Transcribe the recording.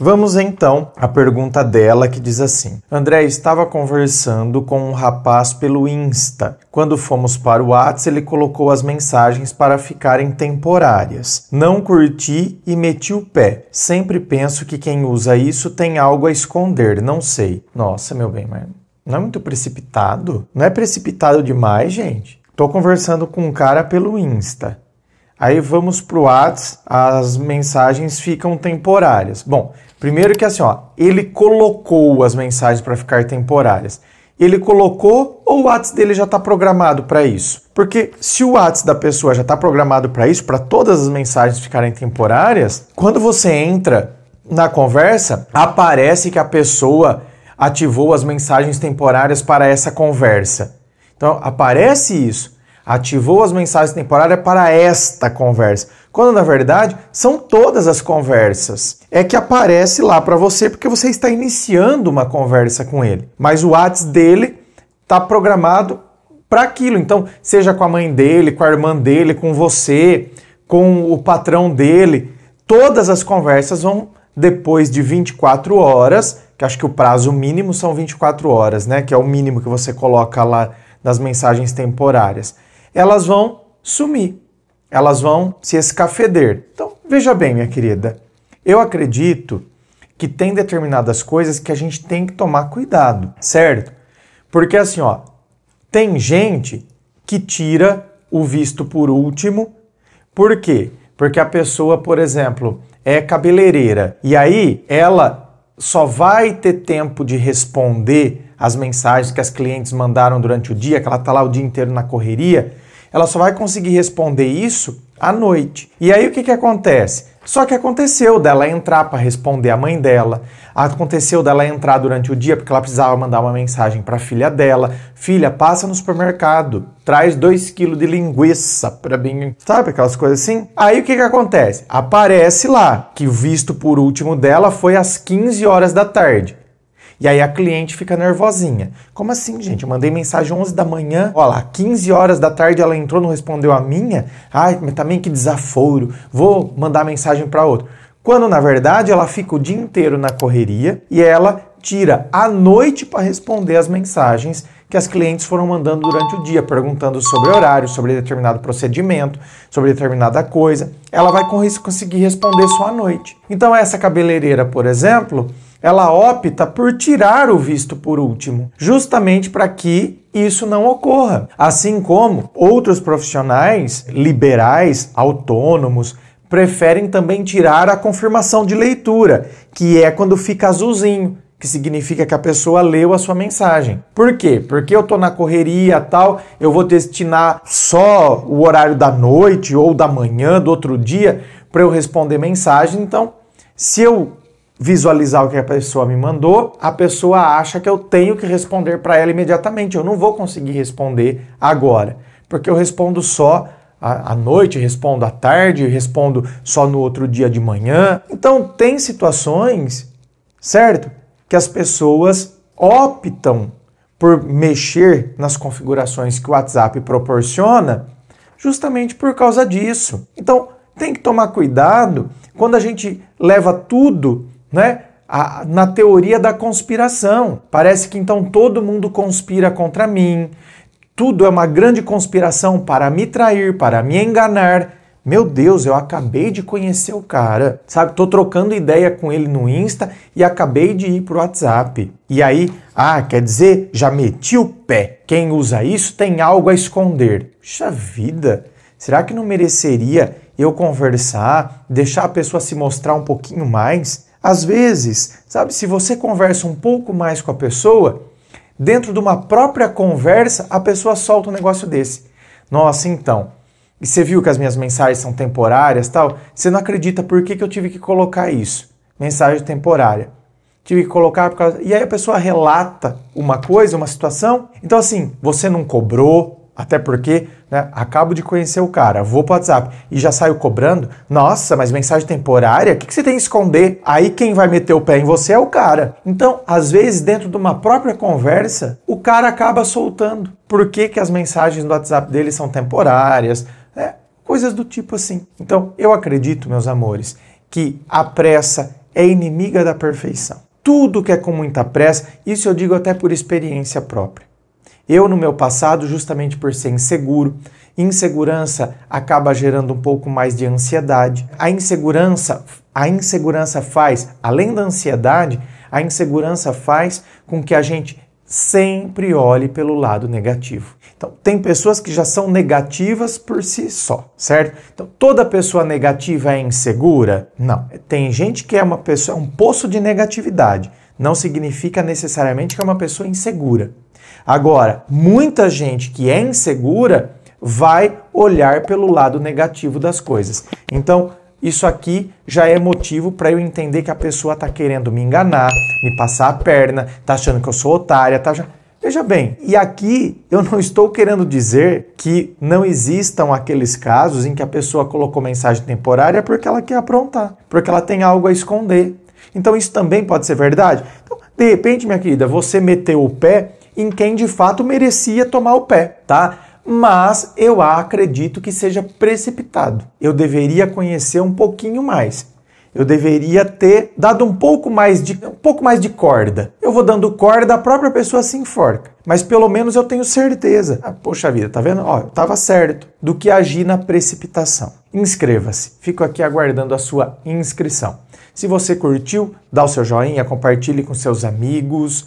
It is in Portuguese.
Vamos então à pergunta dela que diz assim: André estava conversando com um rapaz pelo Insta. Quando fomos para o Whats, ele colocou as mensagens para ficarem temporárias. Não curti e meti o pé. Sempre penso que quem usa isso tem algo a esconder, não sei. Nossa, meu bem, mas não é muito precipitado? Não é precipitado demais, gente? Tô conversando com um cara pelo Insta. Aí vamos para o Whats, as mensagens ficam temporárias. Bom, Primeiro que assim, ó, ele colocou as mensagens para ficar temporárias. Ele colocou ou o WhatsApp dele já está programado para isso? Porque se o WhatsApp da pessoa já está programado para isso, para todas as mensagens ficarem temporárias, quando você entra na conversa, aparece que a pessoa ativou as mensagens temporárias para essa conversa. Então aparece isso ativou as mensagens temporárias para esta conversa. Quando na verdade são todas as conversas. É que aparece lá para você porque você está iniciando uma conversa com ele. Mas o WhatsApp dele está programado para aquilo. Então, seja com a mãe dele, com a irmã dele, com você, com o patrão dele, todas as conversas vão depois de 24 horas, que acho que o prazo mínimo são 24 horas, né? Que é o mínimo que você coloca lá nas mensagens temporárias elas vão sumir, elas vão se escafeder. Então, veja bem, minha querida, eu acredito que tem determinadas coisas que a gente tem que tomar cuidado, certo? Porque assim, ó, tem gente que tira o visto por último. Por quê? Porque a pessoa, por exemplo, é cabeleireira e aí ela só vai ter tempo de responder as mensagens que as clientes mandaram durante o dia, que ela tá lá o dia inteiro na correria, ela só vai conseguir responder isso à noite. E aí o que, que acontece? Só que aconteceu dela entrar para responder a mãe dela, aconteceu dela entrar durante o dia porque ela precisava mandar uma mensagem para a filha dela: Filha, passa no supermercado, traz dois quilos de linguiça para mim, sabe aquelas coisas assim? Aí o que, que acontece? Aparece lá que o visto por último dela foi às 15 horas da tarde. E aí a cliente fica nervosinha. Como assim, gente? Eu mandei mensagem 11 da manhã, Olha, lá, 15 horas da tarde ela entrou, não respondeu a minha. Ai, mas também que desaforo. Vou mandar mensagem para outro. Quando na verdade ela fica o dia inteiro na correria e ela tira a noite para responder as mensagens que as clientes foram mandando durante o dia, perguntando sobre horário, sobre determinado procedimento, sobre determinada coisa. Ela vai com isso conseguir responder só à noite. Então essa cabeleireira, por exemplo, ela opta por tirar o visto por último, justamente para que isso não ocorra. Assim como outros profissionais liberais, autônomos, preferem também tirar a confirmação de leitura, que é quando fica azulzinho, que significa que a pessoa leu a sua mensagem. Por quê? Porque eu estou na correria tal, eu vou destinar só o horário da noite ou da manhã do outro dia para eu responder mensagem. Então, se eu visualizar o que a pessoa me mandou, a pessoa acha que eu tenho que responder para ela imediatamente. Eu não vou conseguir responder agora, porque eu respondo só à noite, respondo à tarde, respondo só no outro dia de manhã. Então, tem situações, certo? Que as pessoas optam por mexer nas configurações que o WhatsApp proporciona, justamente por causa disso. Então, tem que tomar cuidado quando a gente leva tudo né? A, na teoria da conspiração. Parece que então todo mundo conspira contra mim, tudo é uma grande conspiração para me trair, para me enganar. Meu Deus, eu acabei de conhecer o cara, sabe? Tô trocando ideia com ele no Insta e acabei de ir pro WhatsApp. E aí, ah, quer dizer, já meti o pé. Quem usa isso tem algo a esconder. Puxa vida, será que não mereceria eu conversar, deixar a pessoa se mostrar um pouquinho mais? Às vezes, sabe, se você conversa um pouco mais com a pessoa, dentro de uma própria conversa, a pessoa solta um negócio desse. Nossa, então, e você viu que as minhas mensagens são temporárias tal? Você não acredita por que, que eu tive que colocar isso? Mensagem temporária. Tive que colocar por causa. E aí a pessoa relata uma coisa, uma situação. Então, assim, você não cobrou, até porque, né, acabo de conhecer o cara, vou pro WhatsApp e já saio cobrando. Nossa, mas mensagem temporária? O que, que você tem que esconder? Aí quem vai meter o pé em você é o cara. Então, às vezes, dentro de uma própria conversa, o cara acaba soltando. Por que, que as mensagens do WhatsApp dele são temporárias? Né? Coisas do tipo assim. Então, eu acredito, meus amores, que a pressa é inimiga da perfeição. Tudo que é com muita pressa, isso eu digo até por experiência própria. Eu, no meu passado, justamente por ser inseguro, insegurança acaba gerando um pouco mais de ansiedade. A insegurança, a insegurança faz, além da ansiedade, a insegurança faz com que a gente sempre olhe pelo lado negativo. Então, tem pessoas que já são negativas por si só, certo? Então, toda pessoa negativa é insegura? Não. Tem gente que é uma pessoa, é um poço de negatividade. Não significa necessariamente que é uma pessoa insegura. Agora, muita gente que é insegura vai olhar pelo lado negativo das coisas. Então, isso aqui já é motivo para eu entender que a pessoa está querendo me enganar, me passar a perna, está achando que eu sou otária, tá Veja bem, e aqui eu não estou querendo dizer que não existam aqueles casos em que a pessoa colocou mensagem temporária porque ela quer aprontar, porque ela tem algo a esconder. Então isso também pode ser verdade. Então, de repente, minha querida, você meteu o pé em quem de fato merecia tomar o pé, tá? Mas eu acredito que seja precipitado. Eu deveria conhecer um pouquinho mais. Eu deveria ter dado um pouco mais de um pouco mais de corda. Eu vou dando corda, a própria pessoa se enforca. Mas pelo menos eu tenho certeza. Ah, poxa vida, tá vendo? Ó, eu tava certo do que agir na precipitação. Inscreva-se. Fico aqui aguardando a sua inscrição. Se você curtiu, dá o seu joinha, compartilhe com seus amigos